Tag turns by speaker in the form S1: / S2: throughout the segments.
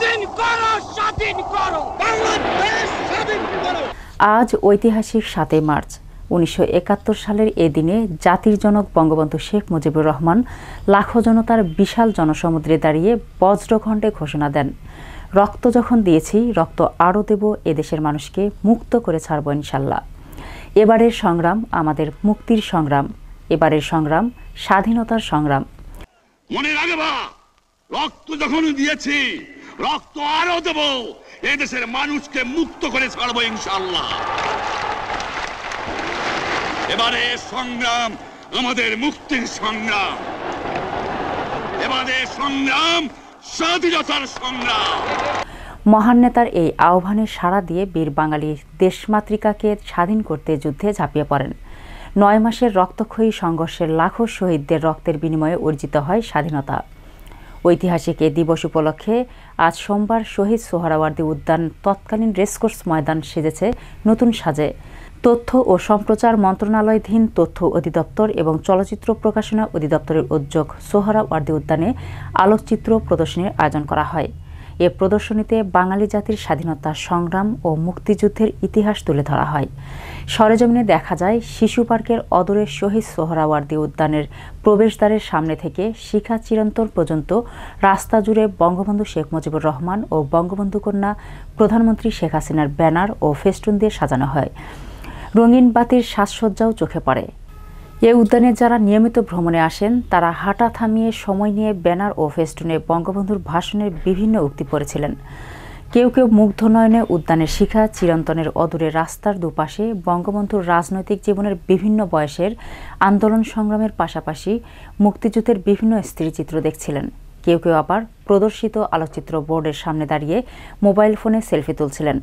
S1: স্বাধীন করো স্বাধীন করো বাংলাদেশ
S2: স্বাধীন করো আজ ঐতিহাসিক সাতই মার্চ উনিশশো সালের এ দিনে জাতির জনক বঙ্গবন্ধু শেখ মুজিবুর রহমান লাখো জনতার বিশাল জনসমুদ্রে দাঁড়িয়ে বজ্রখণ্ডে ঘোষণা দেন রক্ত যখন দিয়েছি রক্ত আরও দেব এদেশের মানুষকে মুক্ত করে ছাড়ব ইনশাল্লাহ এবারের সংগ্রাম আমাদের মুক্তির সংগ্রাম এবারের সংগ্রাম স্বাধীনতার সংগ্রাম মনে
S1: রাখবা রক্ত যখন দিয়েছি রক্ত আরো দেব এদেশের মানুষকে মুক্ত করে ছাড়বো ইনশাল্লাহ এবারে সংগ্রাম আমাদের মুক্তির সংগ্রাম এবারে সংগ্রাম স্বাধীনতার সংগ্রাম
S2: মহান নেতার এই আহ্বানে সাড়া দিয়ে বীর বাঙালি দেশমাতৃকাকে স্বাধীন করতে যুদ্ধে ঝাঁপিয়ে পড়েন নয় মাসের রক্তক্ষয়ী সংঘর্ষের লাখো শহীদদের রক্তের বিনিময়ে অর্জিত হয় স্বাধীনতা ঐতিহাসিক এ দিবস উপলক্ষে আজ সোমবার শহীদ সোহরাওয়ার্দী উদ্যান তৎকালীন রেসকোর্স ময়দান সেজেছে নতুন সাজে তথ্য ও সম্প্রচার মন্ত্রণালয়ধীন তথ্য অধিদপ্তর এবং চলচ্চিত্র প্রকাশনা অধিদপ্তরের উদ্যোগ সোহরাওয়ার্দী উদ্যানে আলোকচিত্র প্রদর্শনীর আয়োজন করা হয় এ প্রদর্শনীতে বাঙালি জাতির স্বাধীনতা সংগ্রাম ও মুক্তিযুদ্ধের ইতিহাস তুলে ধরা হয় সরেজমিনে দেখা যায় শিশু পার্কের অদূরে শহীদ সোহরাওয়ার্দী উদ্যানের প্রবেশদ্বারের সামনে থেকে শিখা চিরন্তন পর্যন্ত রাস্তা জুড়ে বঙ্গবন্ধু শেখ মুজিবুর রহমান ও বঙ্গবন্ধু কন্যা প্রধানমন্ত্রী শেখ হাসিনার ব্যানার ও ফেস্টুন দিয়ে সাজানো হয় রঙিন বাতির সাজসজ্জাও চোখে পড়ে এ উদ্যানে যারা নিয়মিত ভ্রমণে আসেন তারা হাঁটা থামিয়ে সময় নিয়ে ব্যানার ও ফেস্টুনে বঙ্গবন্ধুর ভাষণের বিভিন্ন উক্তি পড়েছিলেন কেউ কেউ মুগ্ধ নয়নে উদ্যানের শিখা চিরন্তনের অদূরে রাস্তার দুপাশে বঙ্গবন্ধুর রাজনৈতিক জীবনের বিভিন্ন বয়সের আন্দোলন সংগ্রামের পাশাপাশি মুক্তিযুদ্ধের বিভিন্ন স্ত্রীচিত্র দেখছিলেন কেউ কেউ আবার প্রদর্শিত আলোকচিত্র বোর্ডের সামনে দাঁড়িয়ে মোবাইল ফোনে সেলফি তুলছিলেন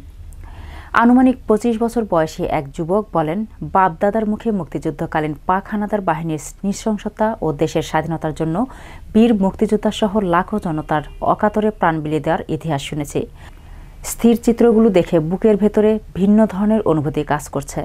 S2: আনুমানিক পঁচিশ বছর বয়সী এক যুবক বলেন বাপদাদার মুখে মুক্তিযুদ্ধকালীন পাক হানাদার বাহিনীর নৃশংসতা ও দেশের স্বাধীনতার জন্য বীর মুক্তিযোদ্ধা সহ লাখো জনতার অকাতরে প্রাণ বিলিয়ে দেওয়ার ইতিহাস শুনেছি স্থির চিত্রগুলো দেখে বুকের ভেতরে ভিন্ন ধরনের অনুভূতি কাজ করছে